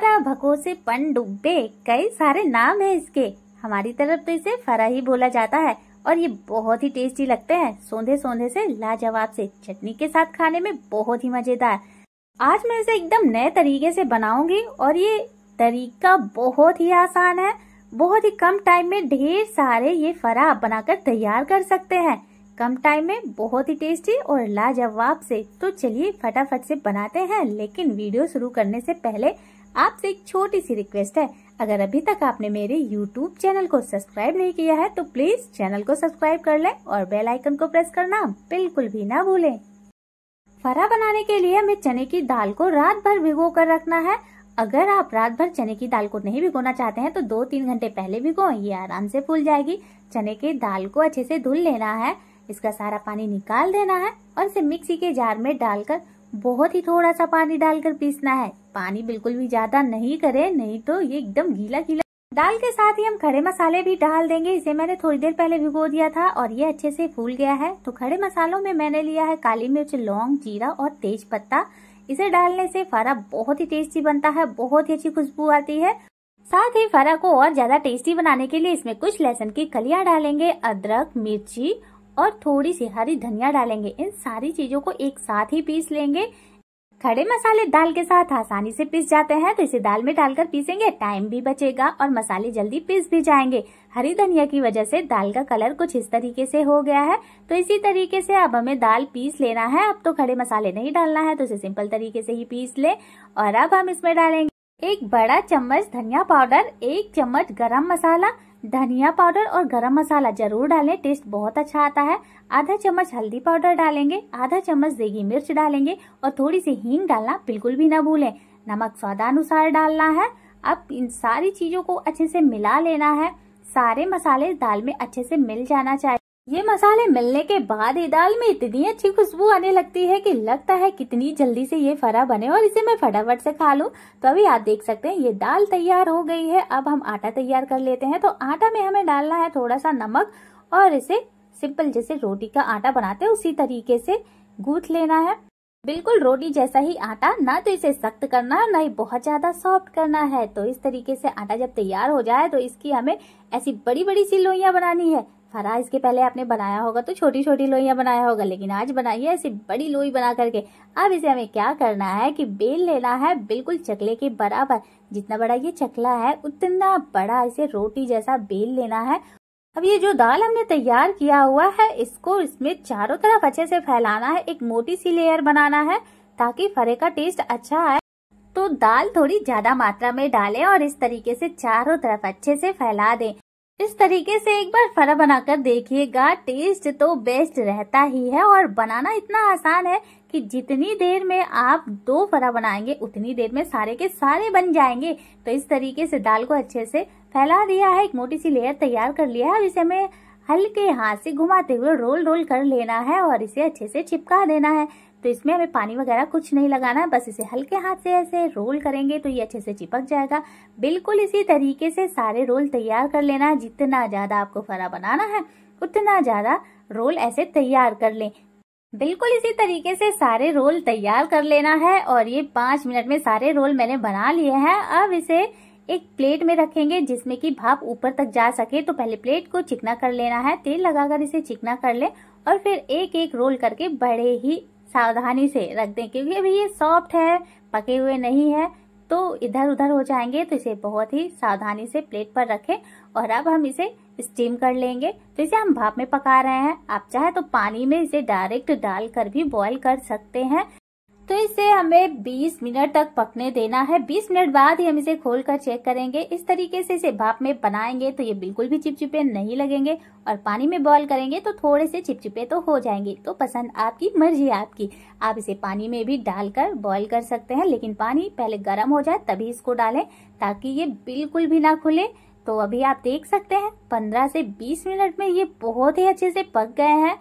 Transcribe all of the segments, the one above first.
फरा भगो से पन डुब्बे कई सारे नाम है इसके हमारी तरफ तो इसे फरा ही बोला जाता है और ये बहुत ही टेस्टी लगते हैं सौंधे सोंधे से लाजवाब से चटनी के साथ खाने में बहुत ही मजेदार आज मैं इसे एकदम नए तरीके से बनाऊंगी और ये तरीका बहुत ही आसान है बहुत ही कम टाइम में ढेर सारे ये फरा आप बनाकर तैयार कर सकते हैं कम टाइम में बहुत ही टेस्टी और लाजवाब से तो चलिए फटाफट से बनाते हैं लेकिन वीडियो शुरू करने से पहले आपसे एक छोटी सी रिक्वेस्ट है अगर अभी तक आपने मेरे YouTube चैनल को सब्सक्राइब नहीं किया है तो प्लीज चैनल को सब्सक्राइब कर लें और बेल आइकन को प्रेस करना बिल्कुल भी ना भूलें। फरा बनाने के लिए हमें चने की दाल को रात भर भिगो कर रखना है अगर आप रात भर चने की दाल को नहीं भिगोना चाहते हैं तो दो तीन घंटे पहले भिगो ये आराम से फूल जाएगी चने की दाल को अच्छे से धुल लेना है इसका सारा पानी निकाल देना है और इसे मिक्सी के जार में डालकर बहुत ही थोड़ा सा पानी डालकर पीसना है पानी बिल्कुल भी ज्यादा नहीं करे नहीं तो ये एकदम गीला गीला दाल के साथ ही हम खड़े मसाले भी डाल देंगे इसे मैंने थोड़ी देर पहले भिगो दिया था और ये अच्छे से फूल गया है तो खड़े मसालों में मैंने लिया है काली मिर्च लौंग जीरा और तेज पत्ता इसे डालने से फरा बहुत ही टेस्टी बनता है बहुत ही अच्छी खुशबू आती है साथ ही फरा को और ज्यादा टेस्टी बनाने के लिए इसमें कुछ लहसुन की कलिया डालेंगे अदरक मिर्ची और थोड़ी सी हरी धनिया डालेंगे इन सारी चीजों को एक साथ ही पीस लेंगे खड़े मसाले दाल के साथ आसानी से पीस जाते हैं तो इसे दाल में डालकर पीसेंगे टाइम भी बचेगा और मसाले जल्दी पीस भी जाएंगे हरी धनिया की वजह से दाल का कलर कुछ इस तरीके से हो गया है तो इसी तरीके से अब हमें दाल पीस लेना है अब तो खड़े मसाले नहीं डालना है तो इसे सिंपल तरीके से ही पीस ले और अब हम इसमें डालेंगे एक बड़ा चम्मच धनिया पाउडर एक चम्मच गरम मसाला धनिया पाउडर और गरम मसाला जरूर डालें टेस्ट बहुत अच्छा आता है आधा चम्मच हल्दी पाउडर डालेंगे आधा चम्मच देगी मिर्च डालेंगे और थोड़ी सी हींग डालना बिल्कुल भी ना भूलें नमक स्वादानुसार डालना है अब इन सारी चीजों को अच्छे से मिला लेना है सारे मसाले दाल में अच्छे से मिल जाना चाहिए ये मसाले मिलने के बाद ये दाल में इतनी अच्छी खुशबू आने लगती है कि लगता है कितनी जल्दी से ये फरा बने और इसे मैं फटाफट से खा लूं तो अभी आप देख सकते हैं ये दाल तैयार हो गई है अब हम आटा तैयार कर लेते हैं तो आटा में हमें डालना है थोड़ा सा नमक और इसे सिंपल जैसे रोटी का आटा बनाते हैं उसी तरीके से गूथ लेना है बिल्कुल रोटी जैसा ही आटा ना तो इसे सख्त करना है ना ही बहुत ज्यादा सॉफ्ट करना है तो इस तरीके से आटा जब तैयार हो जाए तो इसकी हमें ऐसी बड़ी बड़ी सी लोइयां बनानी है फरा इसके पहले आपने बनाया होगा तो छोटी छोटी लोइयाँ बनाया होगा लेकिन आज बनाइए ऐसी बड़ी लोई बना करके अब इसे हमें क्या करना है कि बेल लेना है बिल्कुल चकले के बराबर जितना बड़ा ये चकला है उतना बड़ा इसे रोटी जैसा बेल लेना है अब ये जो दाल हमने तैयार किया हुआ है इसको इसमें चारों तरफ अच्छे से फैलाना है एक मोटी सी लेयर बनाना है ताकि फरे का टेस्ट अच्छा आए तो दाल थोड़ी ज्यादा मात्रा में डालें और इस तरीके से चारों तरफ अच्छे से फैला दें इस तरीके से एक बार फरा बनाकर देखिएगा टेस्ट तो बेस्ट रहता ही है और बनाना इतना आसान है कि जितनी देर में आप दो फरा बनाएंगे उतनी देर में सारे के सारे बन जाएंगे तो इस तरीके से दाल को अच्छे से फैला दिया है एक मोटी सी लेयर तैयार कर लिया है अब इसे हमें हल्के हाथ से घुमाते हुए रोल रोल कर लेना है और इसे अच्छे से चिपका देना है तो इसमें हमें पानी वगैरह कुछ नहीं लगाना है बस इसे हल्के हाथ से ऐसे रोल करेंगे तो ये अच्छे से चिपक जाएगा बिल्कुल इसी तरीके से सारे रोल तैयार कर लेना है जितना ज़्यादा आपको फरा बनाना है उतना ज़्यादा रोल ऐसे तैयार कर लें बिल्कुल इसी तरीके से सारे रोल तैयार कर लेना है और ये पाँच मिनट में सारे रोल मैंने बना लिए हैं अब इसे एक प्लेट में रखेंगे जिसमें कि भाप ऊपर तक जा सके तो पहले प्लेट को चिकना कर लेना है तेल लगाकर इसे चिकना कर ले और फिर एक एक रोल करके बड़े ही सावधानी से रख दें क्योंकि अभी ये सॉफ्ट है पके हुए नहीं है तो इधर उधर हो जाएंगे तो इसे बहुत ही सावधानी से प्लेट पर रखें और अब हम इसे स्टीम कर लेंगे तो इसे हम भाप में पका रहे हैं आप चाहे तो पानी में इसे डायरेक्ट डालकर भी बॉईल कर सकते हैं तो इसे हमें 20 मिनट तक पकने देना है 20 मिनट बाद ही हम इसे खोल कर चेक करेंगे इस तरीके से इसे भाप में बनाएंगे तो ये बिल्कुल भी चिपचिपे नहीं लगेंगे और पानी में बॉईल करेंगे तो थोड़े से चिपचिपे तो हो जाएंगे तो पसंद आपकी मर्जी आपकी आप इसे पानी में भी डालकर बॉईल कर सकते हैं लेकिन पानी पहले गर्म हो जाए तभी इसको डालें ताकि ये बिल्कुल भी ना खुले तो अभी आप देख सकते हैं पंद्रह से बीस मिनट में ये बहुत ही अच्छे से पक गए हैं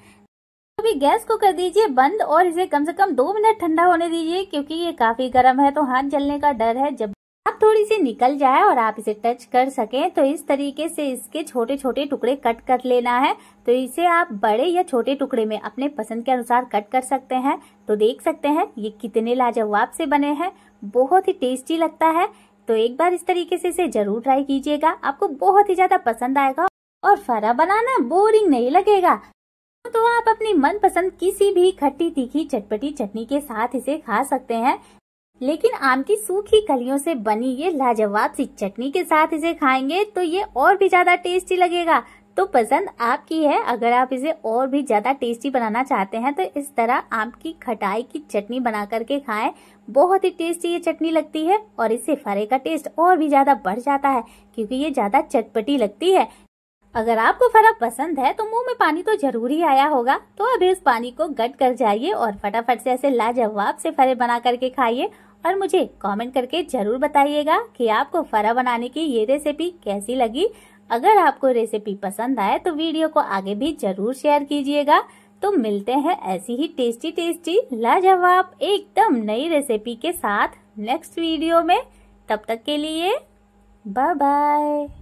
अभी गैस को कर दीजिए बंद और इसे कम से कम दो मिनट ठंडा होने दीजिए क्योंकि ये काफी गर्म है तो हाथ जलने का डर है जब आप थोड़ी सी निकल जाए और आप इसे टच कर सकें तो इस तरीके से इसके छोटे छोटे टुकड़े कट कर लेना है तो इसे आप बड़े या छोटे टुकड़े में अपने पसंद के अनुसार कट कर सकते हैं तो देख सकते हैं ये कितने लाजवाब से बने हैं बहुत ही टेस्टी लगता है तो एक बार इस तरीके से इसे जरूर ट्राई कीजिएगा आपको बहुत ही ज्यादा पसंद आएगा और फरा बनाना बोरिंग नहीं लगेगा तो आप अपनी मन पसंद किसी भी खट्टी तीखी चटपटी चटनी के साथ इसे खा सकते हैं लेकिन आम की सूखी कलियों से बनी ये लाजवाब सी चटनी के साथ इसे खाएंगे तो ये और भी ज्यादा टेस्टी लगेगा तो पसंद आपकी है अगर आप इसे और भी ज्यादा टेस्टी बनाना चाहते हैं तो इस तरह आम की खटाई की चटनी बना करके खाएं बहुत ही टेस्टी ये चटनी लगती है और इससे फरे का टेस्ट और भी ज्यादा बढ़ जाता है क्योंकि ये ज्यादा चटपटी लगती है अगर आपको फरक पसंद है तो मुंह में पानी तो जरूर ही आया होगा तो अब इस पानी को गट कर जाइए और फटाफट से ऐसे लाजवाब से फरे बना करके खाइए और मुझे कमेंट करके जरूर बताइएगा कि आपको फरा बनाने की ये रेसिपी कैसी लगी अगर आपको रेसिपी पसंद आए तो वीडियो को आगे भी जरूर शेयर कीजिएगा तो मिलते हैं ऐसी ही टेस्टी टेस्टी लाजवाब एकदम नई रेसिपी के साथ नेक्स्ट वीडियो में तब तक के लिए बाय बाय